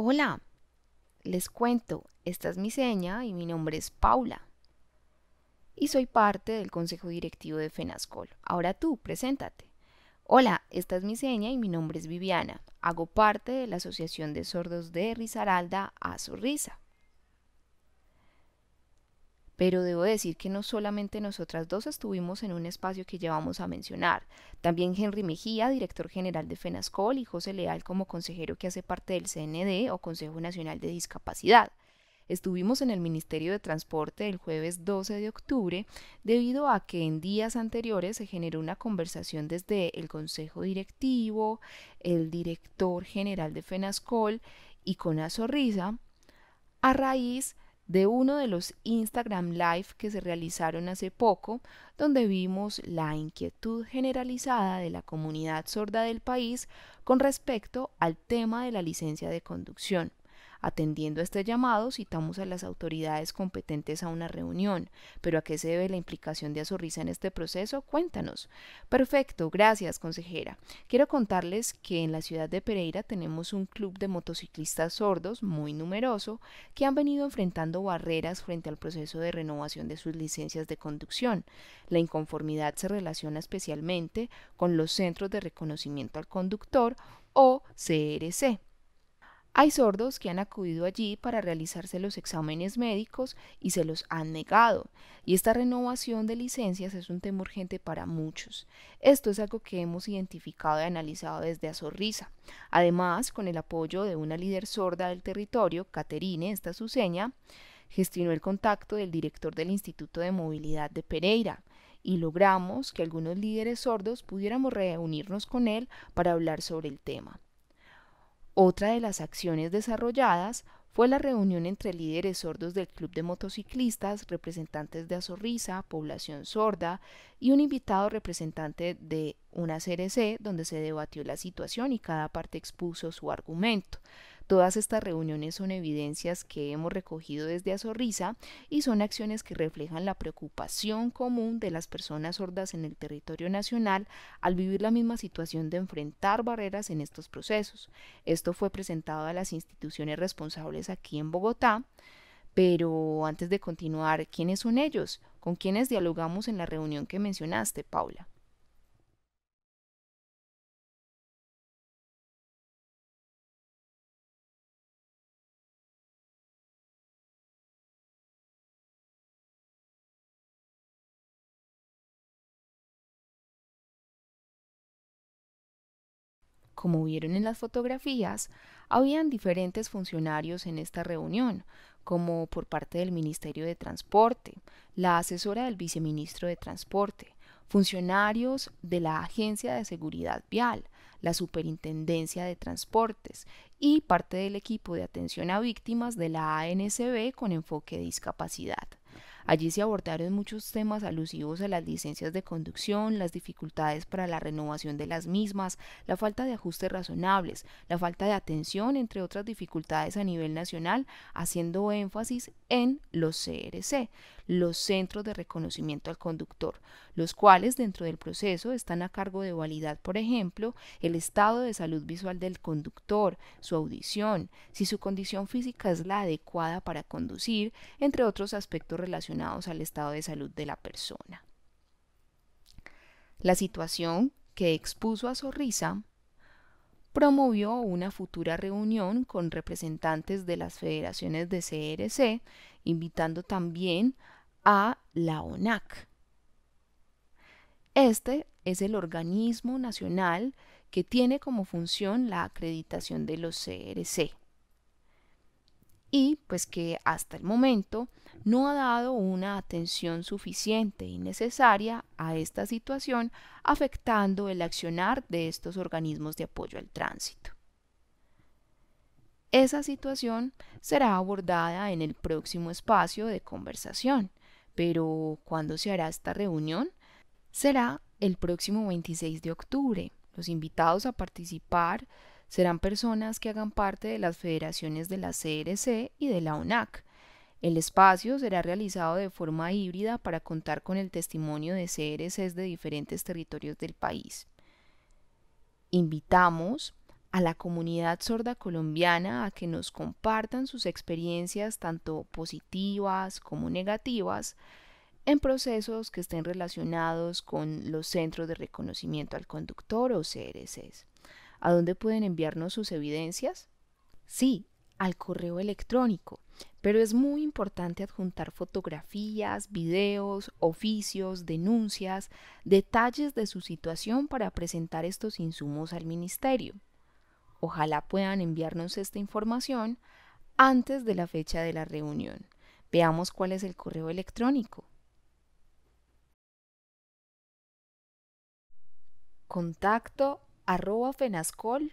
Hola, les cuento, esta es mi seña y mi nombre es Paula. Y soy parte del Consejo Directivo de FENASCOL. Ahora tú, preséntate. Hola, esta es mi seña y mi nombre es Viviana. Hago parte de la Asociación de Sordos de Risaralda a risa. Pero debo decir que no solamente nosotras dos estuvimos en un espacio que llevamos a mencionar, también Henry Mejía, director general de FENASCOL, y José Leal como consejero que hace parte del CND o Consejo Nacional de Discapacidad. Estuvimos en el Ministerio de Transporte el jueves 12 de octubre debido a que en días anteriores se generó una conversación desde el Consejo Directivo, el director general de FENASCOL y con la sonrisa a raíz de de uno de los Instagram Live que se realizaron hace poco, donde vimos la inquietud generalizada de la comunidad sorda del país con respecto al tema de la licencia de conducción. Atendiendo a este llamado, citamos a las autoridades competentes a una reunión. ¿Pero a qué se debe la implicación de Azurriza en este proceso? Cuéntanos. Perfecto, gracias, consejera. Quiero contarles que en la ciudad de Pereira tenemos un club de motociclistas sordos muy numeroso que han venido enfrentando barreras frente al proceso de renovación de sus licencias de conducción. La inconformidad se relaciona especialmente con los centros de reconocimiento al conductor o CRC hay sordos que han acudido allí para realizarse los exámenes médicos y se los han negado, y esta renovación de licencias es un tema urgente para muchos. Esto es algo que hemos identificado y analizado desde Azorriza. Además, con el apoyo de una líder sorda del territorio, Caterine, esta su seña, gestionó el contacto del director del Instituto de Movilidad de Pereira, y logramos que algunos líderes sordos pudiéramos reunirnos con él para hablar sobre el tema. Otra de las acciones desarrolladas fue la reunión entre líderes sordos del Club de Motociclistas, representantes de Azorriza, Población Sorda y un invitado representante de una CRC donde se debatió la situación y cada parte expuso su argumento. Todas estas reuniones son evidencias que hemos recogido desde Azorriza y son acciones que reflejan la preocupación común de las personas sordas en el territorio nacional al vivir la misma situación de enfrentar barreras en estos procesos. Esto fue presentado a las instituciones responsables aquí en Bogotá. Pero antes de continuar, ¿quiénes son ellos? ¿Con quiénes dialogamos en la reunión que mencionaste, Paula? Como vieron en las fotografías, habían diferentes funcionarios en esta reunión, como por parte del Ministerio de Transporte, la asesora del viceministro de Transporte, funcionarios de la Agencia de Seguridad Vial, la Superintendencia de Transportes y parte del equipo de atención a víctimas de la ANSB con enfoque de discapacidad. Allí se abordaron muchos temas alusivos a las licencias de conducción, las dificultades para la renovación de las mismas, la falta de ajustes razonables, la falta de atención, entre otras dificultades a nivel nacional, haciendo énfasis en los CRC, los Centros de Reconocimiento al Conductor, los cuales dentro del proceso están a cargo de validar, por ejemplo, el estado de salud visual del conductor, su audición, si su condición física es la adecuada para conducir, entre otros aspectos relacionados al estado de salud de la persona. La situación que expuso a sonrisa promovió una futura reunión con representantes de las federaciones de CRC, invitando también a la ONAC. Este es el organismo nacional que tiene como función la acreditación de los CRC y pues que hasta el momento no ha dado una atención suficiente y necesaria a esta situación afectando el accionar de estos organismos de apoyo al tránsito. Esa situación será abordada en el próximo espacio de conversación, pero ¿cuándo se hará esta reunión? Será el próximo 26 de octubre. Los invitados a participar serán personas que hagan parte de las federaciones de la CRC y de la ONAC. El espacio será realizado de forma híbrida para contar con el testimonio de CRCs de diferentes territorios del país. Invitamos a la comunidad sorda colombiana a que nos compartan sus experiencias tanto positivas como negativas en procesos que estén relacionados con los centros de reconocimiento al conductor o CRCs. ¿A dónde pueden enviarnos sus evidencias? Sí, al correo electrónico, pero es muy importante adjuntar fotografías, videos, oficios, denuncias, detalles de su situación para presentar estos insumos al ministerio. Ojalá puedan enviarnos esta información antes de la fecha de la reunión. Veamos cuál es el correo electrónico. Contacto arroba fenascol.org.co.